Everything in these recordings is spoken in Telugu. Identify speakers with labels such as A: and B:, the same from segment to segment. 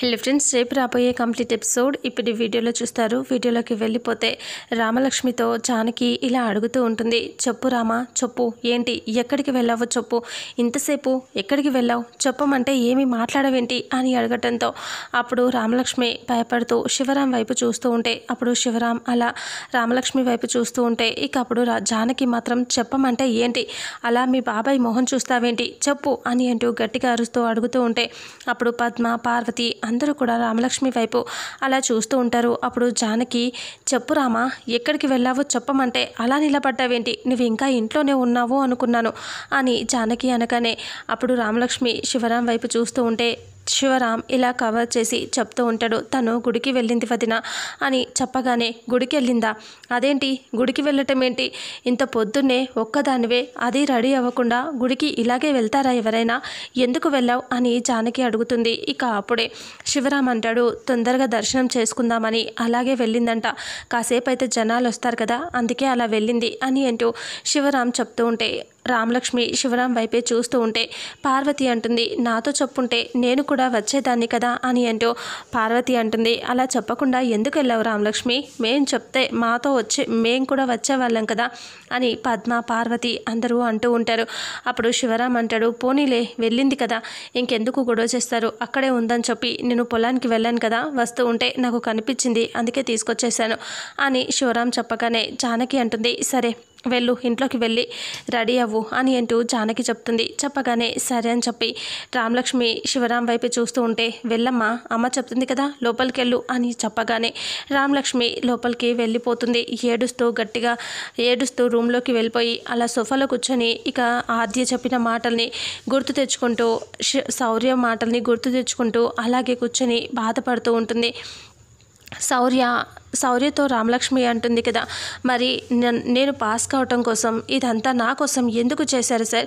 A: హలో ఫ్రెండ్స్ రేపు రాబోయే కంప్లీట్ ఎపిసోడ్ ఇప్పుడు వీడియోలో చూస్తారు వీడియోలోకి వెళ్ళిపోతే రామలక్ష్మితో జానకి ఇలా అడుగుతూ ఉంటుంది చెప్పు రామా చెప్పు ఏంటి ఎక్కడికి వెళ్ళావో చెప్పు ఇంతసేపు ఎక్కడికి వెళ్ళావు చెప్పమంటే ఏమి మాట్లాడవేంటి అని అడగటంతో అప్పుడు రామలక్ష్మి భయపడుతూ శివరాం వైపు చూస్తూ ఉంటే అప్పుడు శివరాం అలా రామలక్ష్మి వైపు చూస్తూ ఉంటే ఇక అప్పుడు జానకి మాత్రం చెప్పమంటే ఏంటి అలా మీ బాబాయ్ మొహం చూస్తావేంటి చెప్పు అని అంటూ గట్టిగా అరుస్తూ అడుగుతూ ఉంటే అప్పుడు పద్మ పార్వతి అందరూ కూడా రామలక్ష్మి వైపు అలా చూస్తూ ఉంటారు అప్పుడు జానకి చెప్పు రామా ఎక్కడికి వెళ్ళావో చెప్పమంటే అలా నిలబడ్డావేంటి నువ్వు ఇంకా ఇంట్లోనే ఉన్నావు అనుకున్నాను అని జానకి అనగానే అప్పుడు రామలక్ష్మి శివరాం వైపు చూస్తూ ఉంటే శివరాం ఇలా కవర్ చేసి చెప్తూ ఉంటాడు తను గుడికి వెళ్ళింది వదిన అని చెప్పగానే గుడికి వెళ్ళిందా అదేంటి గుడికి వెళ్ళటం ఏంటి ఇంత పొద్దున్నే ఒక్కదానివే అది రెడీ అవ్వకుండా గుడికి ఇలాగే వెళ్తారా ఎవరైనా ఎందుకు వెళ్ళావు అని జానకి అడుగుతుంది ఇక అప్పుడే శివరాం అంటాడు తొందరగా దర్శనం చేసుకుందామని అలాగే వెళ్ళిందంట కాసేపు అయితే జనాలు వస్తారు కదా అందుకే అలా వెళ్ళింది అని అంటూ శివరాం చెప్తూ ఉంటే రామలక్ష్మి శివరాం వైపే చూస్తూ ఉంటే పార్వతి అంటుంది నాతో చెప్పుంటే నేను కూడా వచ్చేదాన్ని కదా అని అంటూ పార్వతి అంటుంది అలా చెప్పకుండా ఎందుకు వెళ్ళావు రామలక్ష్మి మేం చెప్తే మాతో వచ్చే మేం కూడా వచ్చేవాళ్ళం కదా అని పద్మ పార్వతి అందరూ అంటూ ఉంటారు అప్పుడు శివరాం అంటాడు పోనీలే వెళ్ళింది కదా ఇంకెందుకు గొడవ చేస్తారు అక్కడే ఉందని చెప్పి నేను పొలానికి వెళ్ళాను కదా వస్తూ ఉంటే నాకు కనిపించింది అందుకే తీసుకొచ్చేసాను అని శివరాం చెప్పగానే జానకి అంటుంది సరే వెళ్ళు ఇంట్లోకి వెళ్ళి రెడీ అవ్వు అని అంటూ జానకి చెప్తుంది చెప్పగానే సరే అని చెప్పి రామలక్ష్మి శివరాం వైపు చూస్తూ ఉంటే వెళ్ళమ్మా అమ్మ చెప్తుంది కదా లోపలికి వెళ్ళు అని చెప్పగానే రామలక్ష్మి లోపలికి వెళ్ళిపోతుంది ఏడుస్తూ గట్టిగా ఏడుస్తూ రూమ్లోకి వెళ్ళిపోయి అలా సోఫాలో కూర్చొని ఇక ఆద్య చెప్పిన మాటల్ని గుర్తు తెచ్చుకుంటూ శౌర్య మాటల్ని గుర్తు తెచ్చుకుంటూ అలాగే కూర్చొని బాధపడుతూ ఉంటుంది శౌర్య శౌర్యతో రామలక్ష్మి అంటుంది కదా మరి నేను పాస్ కావటం కోసం ఇదంతా నా కోసం ఎందుకు చేశారు సార్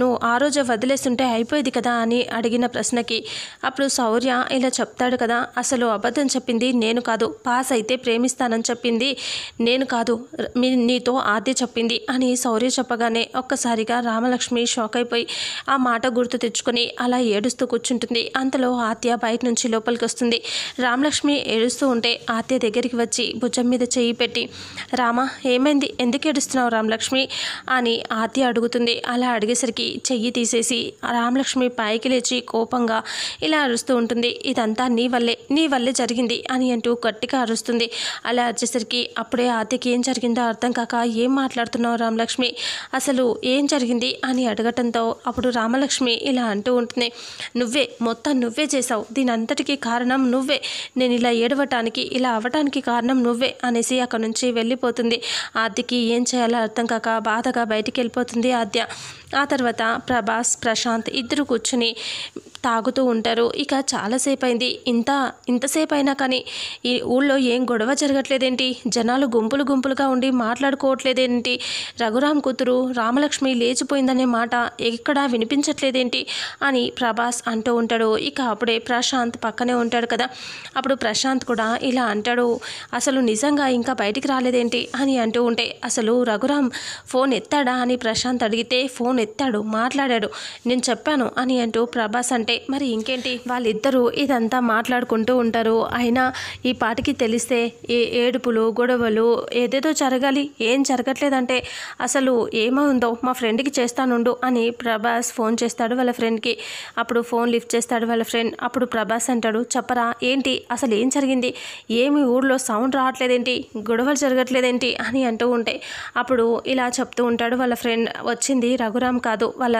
A: నువ్వు ఆ రోజు వదిలేస్తుంటే అయిపోయేది కదా అని అడిగిన ప్రశ్నకి అప్పుడు శౌర్య ఇలా చెప్తాడు కదా అసలు అబద్ధం చెప్పింది నేను కాదు పాస్ అయితే ప్రేమిస్తానని చెప్పింది నేను కాదు మీ నీతో ఆద్య చెప్పింది అని శౌర్య చెప్పగానే ఒక్కసారిగా రామలక్ష్మి షాక్ అయిపోయి ఆ మాట గుర్తు తెచ్చుకొని అలా ఏడుస్తూ కూర్చుంటుంది అంతలో ఆత్య బయట నుంచి లోపలికి వస్తుంది రామలక్ష్మి ఏడుస్తూ ఉంటే ఆత్య దగ్గర దగ్గరికి వచ్చి భుజం మీద చేయి పెట్టి రామ ఏమైంది ఎందుకు ఏడుస్తున్నావు రామలక్ష్మి అని ఆర్తి అడుగుతుంది అలా అడిగేసరికి చెయ్యి తీసేసి రామలక్ష్మి పైకి లేచి కోపంగా ఇలా అరుస్తూ ఉంటుంది ఇదంతా నీ వల్లే నీ వల్లే జరిగింది అని అంటూ గట్టిగా అరుస్తుంది అలా అరిచేసరికి అప్పుడే ఆర్తికి ఏం జరిగిందో అర్థం కాక ఏం మాట్లాడుతున్నావు రామలక్ష్మి అసలు ఏం జరిగింది అని అడగటంతో అప్పుడు రామలక్ష్మి ఇలా అంటూ ఉంటుంది నువ్వే మొత్తం నువ్వే చేసావు దీని అంతటికీ కారణం నువ్వే నేను ఇలా ఏడవటానికి ఇలా అవ్వటానికి దానికి కారణం నువ్వే అనేసి అక్కడి నుంచి వెళ్ళిపోతుంది ఆద్యకి ఏం చేయాలో అర్థం కాక బాధగా బయటికి వెళ్ళిపోతుంది ఆద్య ఆ తర్వాత ప్రభాస్ ప్రశాంత్ ఇద్దరు కూర్చుని తాగుతూ ఉంటారు ఇక చాలాసేపు అయింది ఇంత ఇంతసేపు అయినా కానీ ఈ ఊళ్ళో ఏం గొడవ జరగట్లేదేంటి జనాలు గుంపులు గుంపులుగా ఉండి మాట్లాడుకోవట్లేదేంటి రఘురామ్ కూతురు రామలక్ష్మి లేచిపోయిందనే మాట ఎక్కడా వినిపించట్లేదేంటి అని ప్రభాస్ అంటూ ఉంటాడు ఇక అప్పుడే ప్రశాంత్ పక్కనే ఉంటాడు కదా అప్పుడు ప్రశాంత్ కూడా ఇలా అంటాడు అసలు నిజంగా ఇంకా బయటికి రాలేదేంటి అని అంటూ ఉంటే అసలు రఘురామ్ ఫోన్ ఎత్తాడా అని ప్రశాంత్ అడిగితే ఫోన్ ఎత్తాడు మాట్లాడాడు నేను చెప్పాను అని అంటూ ప్రభాస్ అంటే మరి ఇంకేంటి వాళ్ళిద్దరూ ఇదంతా మాట్లాడుకుంటూ ఉంటారు అయినా ఈ పాటికి తెలిస్తే ఏ ఏడుపులు గొడవలు ఏదేదో జరగాలి ఏం జరగట్లేదంటే అసలు ఏమైందో మా ఫ్రెండ్కి చేస్తానుండు అని ప్రభాస్ ఫోన్ చేస్తాడు వాళ్ళ ఫ్రెండ్కి అప్పుడు ఫోన్ లిఫ్ట్ చేస్తాడు వాళ్ళ ఫ్రెండ్ అప్పుడు ప్రభాస్ అంటాడు చెప్పరా ఏంటి అసలు ఏం జరిగింది ఏమి ఊళ్ళో రూమ్లో సౌండ్ రావట్లేదేంటి గొడవలు జరగట్లేదేంటి అని అంటూ ఉంటే అప్పుడు ఇలా చెప్తూ ఉంటాడు వాళ్ళ ఫ్రెండ్ వచ్చింది రఘురామ్ కాదు వాళ్ళ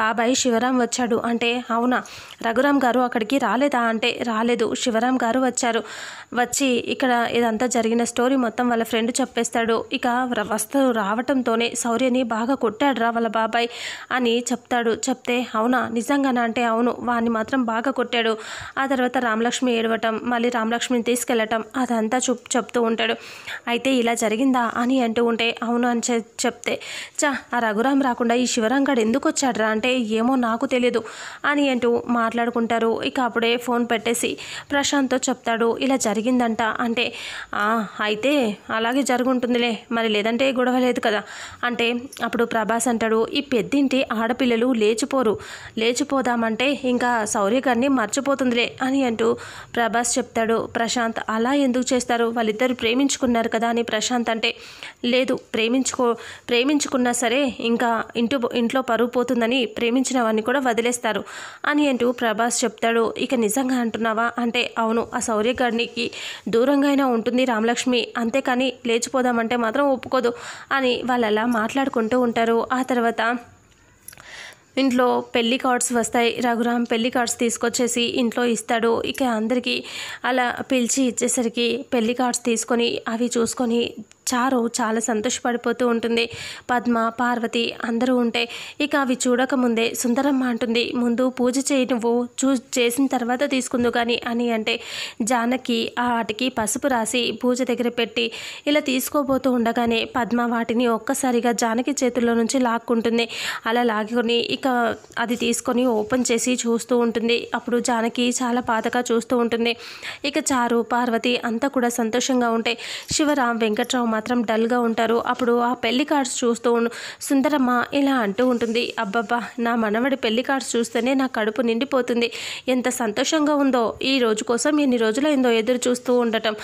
A: బాబాయ్ శివరాం వచ్చాడు అంటే అవునా రఘురామ్ గారు అక్కడికి రాలేదా అంటే రాలేదు శివరామ్ గారు వచ్చారు వచ్చి ఇక్కడ ఇదంతా జరిగిన స్టోరీ మొత్తం వాళ్ళ ఫ్రెండ్ చెప్పేస్తాడు ఇక వస్తువు రావటంతోనే శౌర్యని బాగా కొట్టాడురా వాళ్ళ బాబాయ్ అని చెప్తాడు చెప్తే అవునా నిజంగానా అంటే అవును వాడిని మాత్రం బాగా కొట్టాడు ఆ తర్వాత రామలక్ష్మి ఏడవటం మళ్ళీ రామలక్ష్మిని తీసుకెళ్ళటం అదంతా అదంతా చూ చెప్తూ ఉంటాడు అయితే ఇలా జరిగిందా అని అంటూ ఉంటే అవును అని చెప్తే చా ఆ రఘురాం రాకుండా ఈ శివరాంగడ్ ఎందుకు వచ్చాడ్రా అంటే ఏమో నాకు తెలియదు అని అంటూ మాట్లాడుకుంటారు ఇక అప్పుడే ఫోన్ పెట్టేసి ప్రశాంత్తో చెప్తాడు ఇలా జరిగిందంట అంటే అయితే అలాగే జరుగుంటుందిలే మరి లేదంటే గొడవ లేదు కదా అంటే అప్పుడు ప్రభాస్ అంటాడు ఈ పెద్దింటి ఆడపిల్లలు లేచిపోరు లేచిపోదామంటే ఇంకా సౌర్య గారిని మర్చిపోతుందిలే అని అంటూ ప్రభాస్ చెప్తాడు ప్రశాంత్ అలా ఎందుకు చేస్తారు వాళ్ళిద్దరు ప్రేమించుకున్నారు కదా అని ప్రశాంత్ అంటే లేదు ప్రేమించుకో ప్రేమించుకున్నా సరే ఇంకా ఇంటి ఇంట్లో పరువు పోతుందని ప్రేమించిన వాడిని కూడా వదిలేస్తారు అని అంటూ ప్రభాస్ చెప్తాడు ఇక నిజంగా అంటున్నావా అంటే అవును ఆ సౌర్యగాడికి దూరంగా అయినా ఉంటుంది రామలక్ష్మి అంతేకాని లేచిపోదామంటే మాత్రం ఒప్పుకోదు అని వాళ్ళు అలా మాట్లాడుకుంటూ ఉంటారు ఆ తర్వాత ఇంట్లో పెళ్లి కార్డ్స్ వస్తాయి రఘురామ్ పెళ్లి కార్డ్స్ తీసుకొచ్చేసి ఇంట్లో ఇస్తాడు ఇక అందరికీ అలా పిలిచి ఇచ్చేసరికి పెళ్లి కార్డ్స్ తీసుకొని అవి చూసుకొని చారు చాలా సంతోషపడిపోతూ ఉంటుంది పద్మ పార్వతి అందరూ ఉంటే ఇక అవి చూడకముందే సుందరమ్మ అంటుంది ముందు పూజ చేయి నువ్వు చూ చేసిన తర్వాత తీసుకుందు కానీ అని అంటే జానకి ఆ వాటికి పసుపు రాసి పూజ దగ్గర పెట్టి ఇలా తీసుకోబోతూ ఉండగానే పద్మ వాటిని ఒక్కసారిగా జానకి చేతుల్లో నుంచి లాక్కుంటుంది అలా లాక్కుని ఇక ఇక అది తీసుకొని ఓపెన్ చేసి చూస్తూ ఉంటుంది అప్పుడు జానకి చాలా బాధగా చూస్తూ ఉంటుంది ఇక చారు పార్వతి అంతా కూడా సంతోషంగా ఉంటాయి శివరాం వెంకట్రావు మాత్రం డల్గా ఉంటారు అప్పుడు ఆ పెళ్లి కార్డ్స్ చూస్తూ సుందరమ్మ ఇలా అంటూ ఉంటుంది అబ్బబ్బా నా మనవడి పెళ్లి కార్డ్స్ చూస్తేనే నా కడుపు నిండిపోతుంది ఎంత సంతోషంగా ఉందో ఈ రోజు కోసం ఎన్ని రోజులైందో ఎదురు చూస్తూ ఉండటం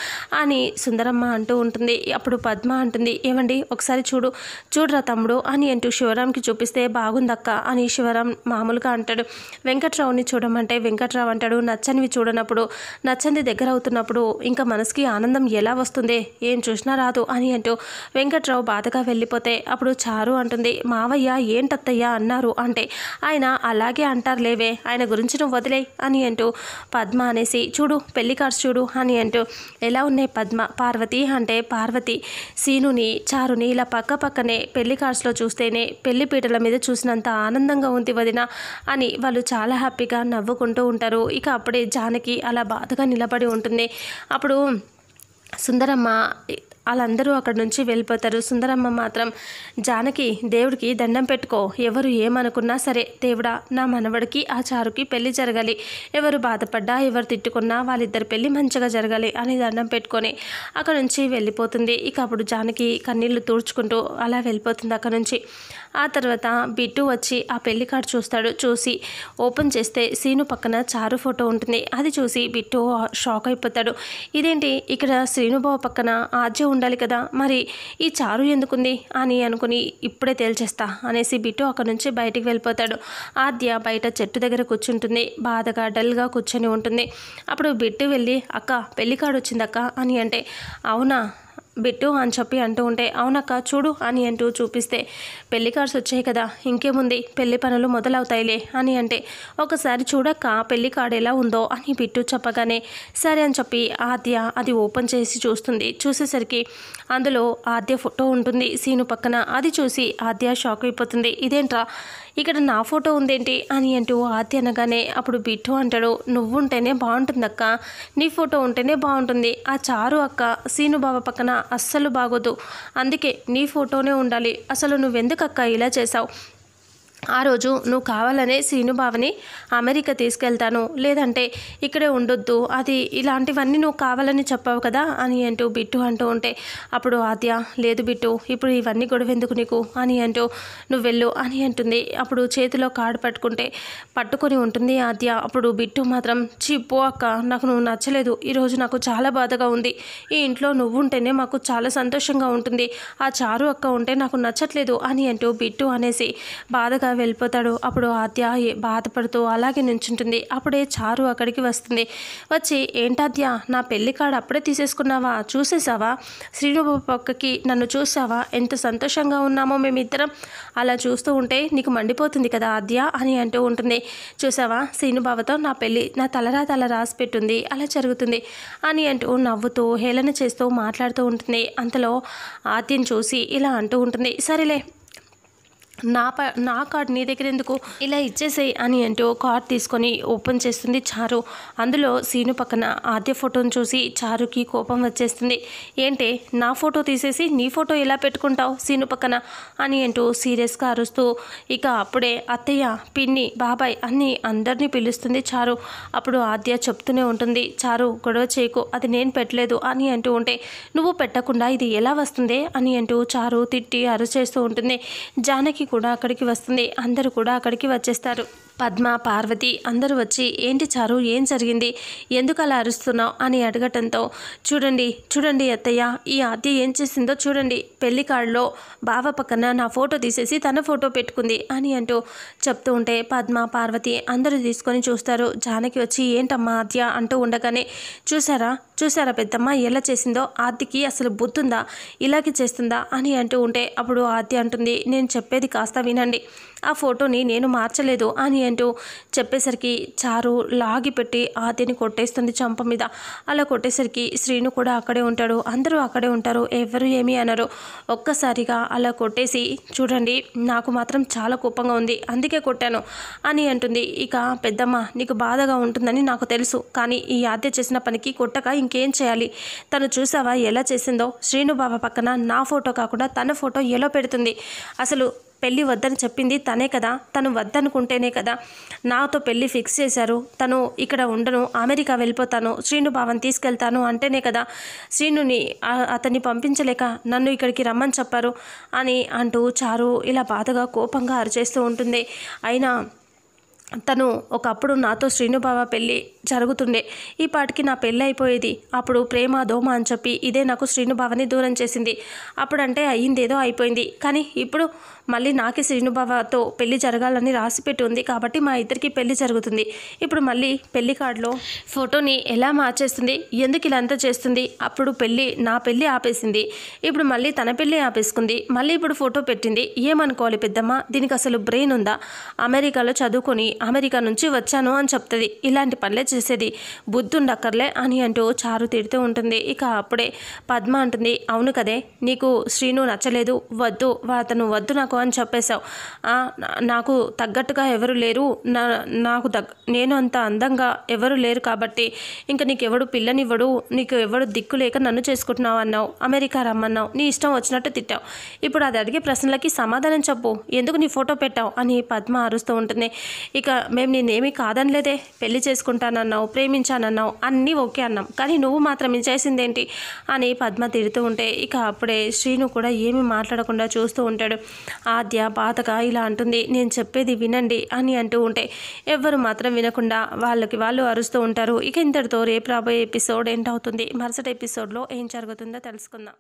A: అని సుందరమ్మ అంటూ ఉంటుంది అప్పుడు పద్మ అంటుంది ఏమండి ఒకసారి చూడు చూడరా తమ్ముడు అని అంటూ శివరామ్కి చూపిస్తే బాగుందక్క అని ఈశ్వరం మామూలుగా అంటాడు వెంకట్రావుని చూడమంటే వెంకట్రావు అంటాడు నచ్చనివి చూడనప్పుడు నచ్చంది దగ్గర అవుతున్నప్పుడు ఇంకా మనసుకి ఆనందం ఎలా వస్తుంది ఏం చూసినా రాదు అని అంటూ వెంకట్రావు బాధగా వెళ్ళిపోతే అప్పుడు చారు అంటుంది మావయ్య ఏంటత్తయ్యా అన్నారు అంటే ఆయన అలాగే అంటారు లేవే ఆయన గురించి నువ్వు వదిలే అని అంటూ పద్మ అనేసి చూడు పెళ్లి కార్డ్స్ చూడు అని అంటూ ఎలా ఉన్నాయి పద్మ పార్వతి అంటే పార్వతి సీనుని చారుని ఇలా పక్క పక్కనే పెళ్లి కార్డ్స్లో చూస్తేనే పెళ్లి పీటల మీద చూసినంత ఆనందంగా ఆనందంగా ఉంది వదిన అని వాళ్ళు చాలా హ్యాపీగా నవ్వుకుంటూ ఉంటారు ఇక అప్పుడే జానకి అలా బాధగా నిలబడి ఉంటుంది అప్పుడు సుందరమ్మ వాళ్ళందరూ అక్కడి నుంచి వెళ్ళిపోతారు సుందరమ్మ మాత్రం జానకి దేవుడికి దండం పెట్టుకో ఎవరు ఏమనుకున్నా సరే దేవుడా నా మనవడికి ఆ చారుకి పెళ్లి జరగాలి ఎవరు బాధపడ్డా ఎవరు తిట్టుకున్నా వాళ్ళిద్దరు పెళ్లి మంచిగా జరగాలి అని దండం పెట్టుకొని అక్కడ నుంచి వెళ్ళిపోతుంది ఇక అప్పుడు జానకి కన్నీళ్లు తూడ్చుకుంటూ అలా వెళ్ళిపోతుంది అక్కడ నుంచి ఆ తర్వాత బిట్టు వచ్చి ఆ పెళ్లి కార్డు చూస్తాడు చూసి ఓపెన్ చేస్తే సీను పక్కన చారు ఫోటో ఉంటుంది అది చూసి బిట్టు షాక్ అయిపోతాడు ఇదేంటి ఇక్కడ శ్రీనుబావ పక్కన ఆజ్య ఉండాలి కదా మరి ఈ చారు ఎందుకుంది అని అనుకుని ఇప్పుడే తేల్చేస్తా అనేసి బిట్టు అక్కడ నుంచి బయటికి వెళ్ళిపోతాడు ఆద్య బయట చెట్టు దగ్గర కూర్చుంటుంది బాధగా డల్గా కూర్చొని ఉంటుంది అప్పుడు బిట్టు వెళ్ళి అక్క పెళ్లి కార్డు వచ్చిందక్క అని అంటే అవునా బిట్టు అని చెప్పి అంటూ ఉంటే అవునక్క చూడు అని అంటూ చూపిస్తే పెళ్లి కార్డ్స్ వచ్చాయి కదా ఇంకేముంది పెళ్లి పనులు మొదలవుతాయిలే అని అంటే ఒకసారి చూడక్క పెళ్లి కార్డ్ ఎలా ఉందో అని బిట్టు చెప్పగానే సరే అని చెప్పి ఆద్య అది ఓపెన్ చేసి చూస్తుంది చూసేసరికి అందులో ఆద్య ఫోటో ఉంటుంది సీను పక్కన అది చూసి ఆద్య షాక్ అయిపోతుంది ఇదేంట్రా ఇక్కడ నా ఫోటో ఉందేంటి అని అంటూ ఆతి అనగానే అప్పుడు బిట్టు అంటాడు నువ్వుంటేనే బాగుంటుందక్క నీ ఫోటో ఉంటేనే బాగుంటుంది ఆ చారు అక్క సీను బావ పక్కన అస్సలు బాగోదు అందుకే నీ ఫోటోనే ఉండాలి అసలు నువ్వెందుకక్క ఇలా చేసావు ఆ రోజు నువ్వు కావాలనే సీనుబావని అమెరికా తీసుకెళ్తాను లేదంటే ఇక్కడే ఉండొద్దు అది ఇలాంటివన్నీ నువ్వు కావాలని చెప్పావు కదా అని అంటూ బిట్టు అంటూ ఉంటే అప్పుడు ఆద్య లేదు బిట్టు ఇప్పుడు ఇవన్నీ గొడవ ఎందుకు నీకు అని అంటూ నువ్వు వెళ్ళు అని అంటుంది అప్పుడు చేతిలో కాడు పట్టుకుంటే పట్టుకొని ఉంటుంది ఆద్య అప్పుడు బిట్టు మాత్రం చిప్పు అక్క నాకు నువ్వు నచ్చలేదు ఈరోజు నాకు చాలా బాధగా ఉంది ఈ ఇంట్లో నువ్వు ఉంటేనే మాకు చాలా సంతోషంగా ఉంటుంది ఆ చారు అక్క ఉంటే నాకు నచ్చట్లేదు అని అంటూ బిట్టు అనేసి బాధగా ఇంకా వెళ్ళిపోతాడు అప్పుడు ఆద్య బాధపడుతూ అలాగే నించుంటుంది అప్పుడే చారు అక్కడికి వస్తుంది వచ్చి ఏంటాద్య నా పెళ్లి కాడ అప్పుడే తీసేసుకున్నావా చూసేసావా శ్రీనుబాబు పక్కకి నన్ను చూసావా ఎంత సంతోషంగా ఉన్నామో మేమిద్దరం అలా చూస్తూ ఉంటే నీకు మండిపోతుంది కదా ఆద్య అని అంటూ ఉంటుంది చూసావా శ్రీనుభావతో నా పెళ్ళి నా తలరా తల రాసి పెట్టుంది అలా జరుగుతుంది అని అంటూ నవ్వుతూ హేళన చేస్తూ మాట్లాడుతూ ఉంటుంది అంతలో ఆద్యం చూసి ఇలా అంటూ ఉంటుంది సరేలే నా ప నా కార్డ్ నీ దగ్గర ఎందుకు ఇలా ఇచ్చేసేయి అని అంటూ కార్డ్ తీసుకొని ఓపెన్ చేస్తుంది చారు అందులో సీను పక్కన ఆద్య ఫోటోను చూసి చారుకి కోపం వచ్చేస్తుంది ఏంటే నా ఫోటో తీసేసి నీ ఫోటో ఎలా పెట్టుకుంటావు సీను పక్కన అని అంటూ సీరియస్గా అరుస్తూ ఇక అప్పుడే అత్తయ్య పిన్ని బాబాయ్ అన్ని అందరినీ పిలుస్తుంది చారు అప్పుడు ఆద్య చెప్తూనే ఉంటుంది చారు గొడవ చేయకు అది నేను పెట్టలేదు అని అంటూ ఉంటే నువ్వు పెట్టకుండా ఇది ఎలా వస్తుంది అని అంటూ చారు తిట్టి అరుచేస్తూ ఉంటుంది జానకి కూడా అక్కడికి వస్తుంది అందరూ కూడా అక్కడికి వచ్చేస్తారు పద్మ పార్వతి అందరూ వచ్చి ఏంటి చారు ఏం జరిగింది ఎందుకు అలా అరుస్తున్నావు అని అడగటంతో చూడండి చూడండి అత్తయ్య ఈ ఆద్య ఏం చేసిందో చూడండి పెళ్లి కాళ్ళలో బావ పక్కన నా ఫోటో తీసేసి తన ఫోటో పెట్టుకుంది అని అంటూ చెప్తూ ఉంటే పద్మ పార్వతి అందరూ తీసుకొని చూస్తారు జానకి వచ్చి ఏంటమ్మా ఆద్య అంటూ ఉండగానే చూసారా చూసారా పెద్దమ్మ ఎలా చేసిందో ఆర్తికి అసలు బుద్ధుందా ఇలాగే చేస్తుందా అని అంటూ ఉంటే అప్పుడు ఆద్య అంటుంది నేను చెప్పేది కాస్త వినండి ఆ ఫోటోని నేను మార్చలేదు అని అంటూ చెప్పేసరికి చారు లాగి పెట్టి ఆద్యని కొట్టేస్తుంది చంప మీద అలా కొట్టేసరికి శ్రీను కూడా అక్కడే ఉంటాడు అందరూ అక్కడే ఉంటారు ఎవరు ఏమీ అనరు ఒక్కసారిగా అలా కొట్టేసి చూడండి నాకు మాత్రం చాలా కోపంగా ఉంది అందుకే కొట్టాను అని అంటుంది ఇక పెద్దమ్మ నీకు బాధగా ఉంటుందని నాకు తెలుసు కానీ ఈ ఆద్య చేసిన పనికి కొట్టక ఇంకేం చేయాలి తను చూసావా ఎలా చేసిందో శ్రీనుబాబ పక్కన నా ఫోటో కాకుండా తన ఫోటో ఎలా పెడుతుంది అసలు పెళ్ళి వద్దని చెప్పింది తనే కదా తను వద్దనుకుంటేనే కదా నాతో పెళ్ళి ఫిక్స్ చేశారు తను ఇక్కడ ఉండను అమెరికా వెళ్ళిపోతాను శ్రీను భావన్ తీసుకెళ్తాను అంటేనే కదా శ్రీనుని అతన్ని పంపించలేక నన్ను ఇక్కడికి రమ్మని చెప్పారు అని అంటూ చారు ఇలా బాధగా కోపంగా అరిచేస్తూ ఉంటుంది అయినా తను ఒకప్పుడు నాతో శ్రీనుభావ పెళ్ళి జరుగుతుండే ఈ పాటికి నా పెళ్ళి అయిపోయేది అప్పుడు ప్రేమ దోమ అని చెప్పి ఇదే నాకు శ్రీనుభావని దూరం చేసింది అప్పుడంటే అయ్యిందేదో అయిపోయింది కానీ ఇప్పుడు మళ్ళీ నాకే శ్రీనుభావతో పెళ్లి జరగాలని రాసిపెట్టి ఉంది కాబట్టి మా ఇద్దరికి పెళ్లి జరుగుతుంది ఇప్పుడు మళ్ళీ పెళ్లి కార్డులో ఫోటోని ఎలా మార్చేస్తుంది ఎందుకు ఇలా అంతా చేస్తుంది అప్పుడు పెళ్ళి నా పెళ్ళి ఆపేసింది ఇప్పుడు మళ్ళీ తన పెళ్ళి ఆపేసుకుంది మళ్ళీ ఇప్పుడు ఫోటో పెట్టింది ఏమనుకోవాలి పెద్దమ్మ దీనికి అసలు బ్రెయిన్ ఉందా అమెరికాలో చదువుకొని అమెరికా నుంచి వచ్చాను అని చెప్తుంది ఇలాంటి పనులే చేసేది బుద్ధుండక్కర్లే అని అంటూ చారు తిడుతూ ఉంటుంది ఇక అప్పుడే పద్మ అంటుంది అవును కదే నీకు శ్రీను నచ్చలేదు వద్దు అతను వద్దు నాకు అని చెప్పేశావు నాకు తగ్గట్టుగా ఎవరు లేరు నా నాకు తగ్గ నేను అంత అందంగా ఎవరు లేరు కాబట్టి ఇంకా ఎవడు పిల్లనివ్వడు నీకు ఎవడు దిక్కు లేక నన్ను చేసుకుంటున్నావు అన్నావు అమెరికా రమ్మన్నావు నీ ఇష్టం వచ్చినట్టు తిట్టావు ఇప్పుడు అది అడిగే ప్రశ్నలకి సమాధానం చెప్పు ఎందుకు నీ ఫోటో పెట్టావు అని పద్మ అరుస్తూ ఉంటుంది ఇక మేము నేనేమీ కాదనిలేదే పెళ్లి చేసుకుంటానన్నావు ప్రేమించానన్నావు అన్నీ ఓకే అన్నాం కానీ నువ్వు మాత్రం ఏంటి అని పద్మ తిడుతూ ఉంటే ఇక అప్పుడే శ్రీను కూడా ఏమీ మాట్లాడకుండా చూస్తూ ఉంటాడు ఆద్య బాధగా ఇలా అంటుంది నేను చెప్పేది వినండి అని అంటూ ఉంటే ఎవ్వరు మాత్రం వినకుండా వాళ్ళకి వాళ్ళు అరుస్తూ ఉంటారు ఇక ఇంతటితో రేపు రాబోయే ఎపిసోడ్ ఏంటవుతుంది అవుతుంది మరుసటి ఎపిసోడ్లో ఏం జరుగుతుందో తెలుసుకుందాం